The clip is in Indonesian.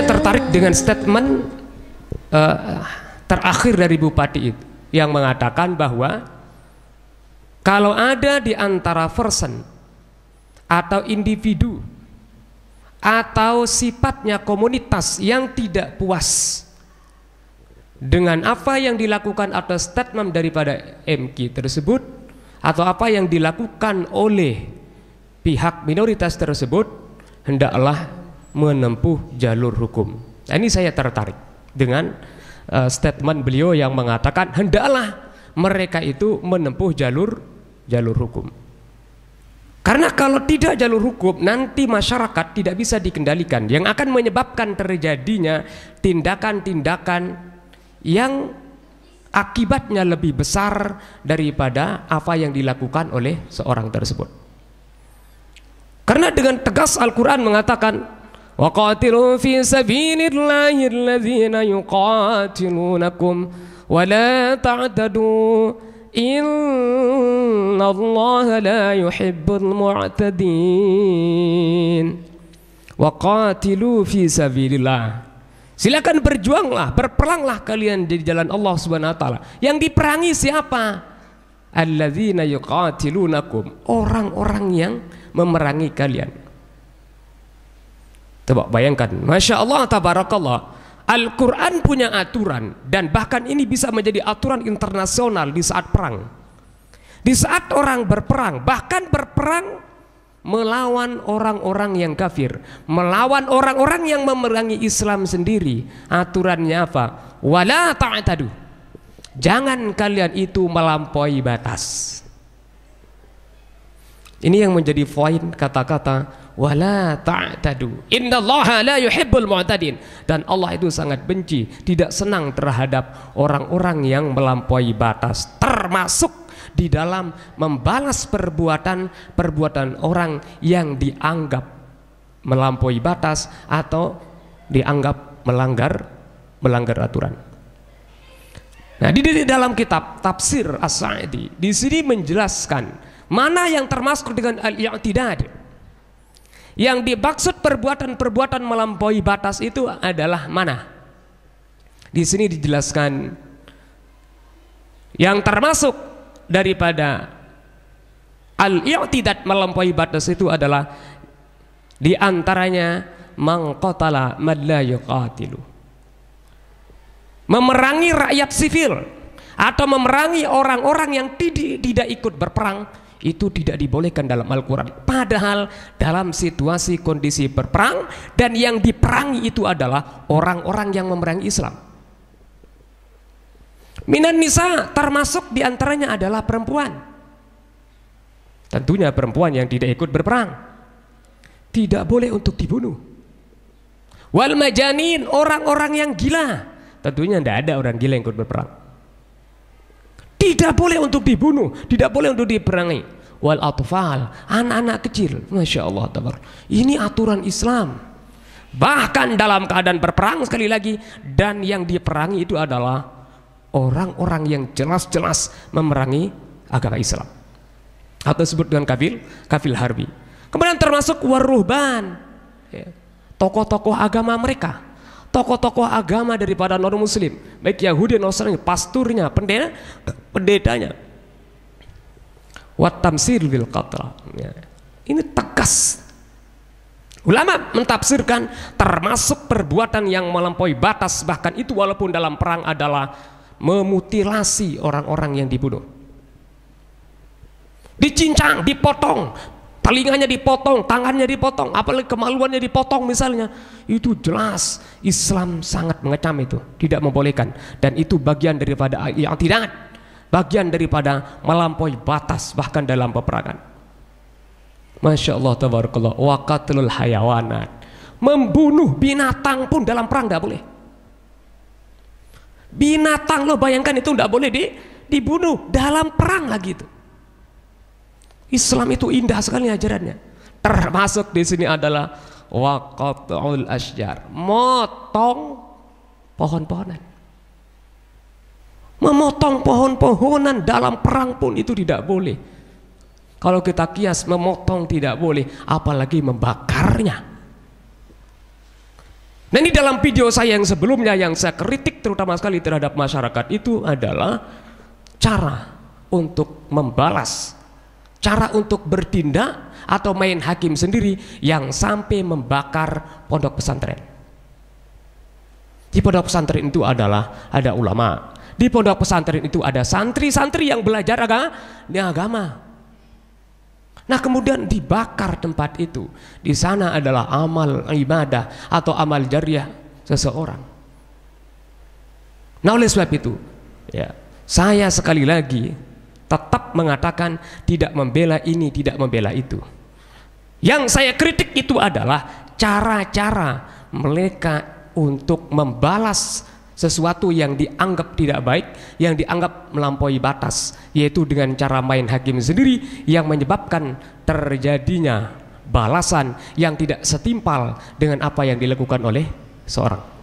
saya tertarik dengan statement uh, terakhir dari bupati itu yang mengatakan bahwa kalau ada di antara person atau individu atau sifatnya komunitas yang tidak puas dengan apa yang dilakukan atau statement daripada MK tersebut atau apa yang dilakukan oleh pihak minoritas tersebut hendaklah menempuh jalur hukum. Nah, ini saya tertarik dengan uh, statement beliau yang mengatakan hendalah mereka itu menempuh jalur jalur hukum. Karena kalau tidak jalur hukum nanti masyarakat tidak bisa dikendalikan yang akan menyebabkan terjadinya tindakan-tindakan yang akibatnya lebih besar daripada apa yang dilakukan oleh seorang tersebut. Karena dengan tegas Al-Quran mengatakan وقاتلوا في سبيل الله الذين يقاتلونكم ولا تعتدوا إن الله لا يحب المعتدين وقاتلوا في سبيل الله Silakan berjuanglah, berperanglah kalian di jalan Allah Subhanahu wa taala. Yang diperangi siapa? Alladzina yuqatilunakum, orang-orang yang memerangi kalian. Coba bayangkan, masya Allah, tabarakallah. Al-Quran punya aturan dan bahkan ini bisa menjadi aturan internasional di saat perang. Di saat orang berperang, bahkan berperang melawan orang-orang yang kafir, melawan orang-orang yang memerangi Islam sendiri. Aturannya apa? Wala ta'atadu. Jangan kalian itu melampaui batas. Ini yang menjadi poin kata-kata wala ta'tadu. Innallaha la yuhibbul mu'tadin. Dan Allah itu sangat benci, tidak senang terhadap orang-orang yang melampaui batas, termasuk di dalam membalas perbuatan-perbuatan orang yang dianggap melampaui batas atau dianggap melanggar melanggar aturan. Nah, di, dalam kitab tafsir As-Sa'di di sini menjelaskan mana yang termasuk dengan al-i'tidad yang dimaksud perbuatan-perbuatan melampaui batas itu adalah mana? Di sini dijelaskan yang termasuk daripada al tidak melampaui batas itu adalah di antaranya mangqatala man la yuqatilu. Memerangi rakyat sivil atau memerangi orang-orang yang tidak ikut berperang itu tidak dibolehkan dalam Al-Quran padahal dalam situasi kondisi berperang dan yang diperangi itu adalah orang-orang yang memerangi Islam minan nisa termasuk diantaranya adalah perempuan tentunya perempuan yang tidak ikut berperang tidak boleh untuk dibunuh wal majanin orang-orang yang gila tentunya tidak ada orang gila yang ikut berperang tidak boleh untuk dibunuh, tidak boleh untuk diperangi. Wal atfal, anak-anak kecil. Masya Allah tabar. Ini aturan Islam. Bahkan dalam keadaan berperang sekali lagi dan yang diperangi itu adalah orang-orang yang jelas-jelas memerangi agama Islam. Atau disebut dengan kafil, kafil harbi. Kemudian termasuk waruhban. Ya, tokoh-tokoh agama mereka tokoh-tokoh agama daripada non muslim baik Yahudi Nasrani pasturnya pendeta pendetanya tamsir bil qatra ya. ini tegas Ulama mentafsirkan termasuk perbuatan yang melampaui batas bahkan itu walaupun dalam perang adalah memutilasi orang-orang yang dibunuh. Dicincang, dipotong, telinganya dipotong, tangannya dipotong, apalagi kemaluannya dipotong misalnya. Itu jelas Islam sangat mengecam itu, tidak membolehkan dan itu bagian daripada yang tidak bagian daripada melampaui batas bahkan dalam peperangan. Masya Allah tabarakallah wakatul hayawanat membunuh binatang pun dalam perang tidak boleh binatang lo bayangkan itu tidak boleh di, dibunuh dalam perang lagi itu Islam itu indah sekali ajarannya. Termasuk di sini adalah waqatul asjar, motong pohon-pohonan. Memotong pohon-pohonan dalam perang pun itu tidak boleh. Kalau kita kias memotong tidak boleh, apalagi membakarnya. Nah ini dalam video saya yang sebelumnya yang saya kritik terutama sekali terhadap masyarakat itu adalah cara untuk membalas cara untuk bertindak atau main hakim sendiri yang sampai membakar pondok pesantren. Di pondok pesantren itu adalah ada ulama. Di pondok pesantren itu ada santri-santri yang belajar agama, agama. Nah kemudian dibakar tempat itu. Di sana adalah amal ibadah atau amal jariah seseorang. Nah oleh sebab itu, ya, saya sekali lagi tetap mengatakan tidak membela ini, tidak membela itu. Yang saya kritik itu adalah cara-cara mereka untuk membalas sesuatu yang dianggap tidak baik, yang dianggap melampaui batas, yaitu dengan cara main hakim sendiri yang menyebabkan terjadinya balasan yang tidak setimpal dengan apa yang dilakukan oleh seorang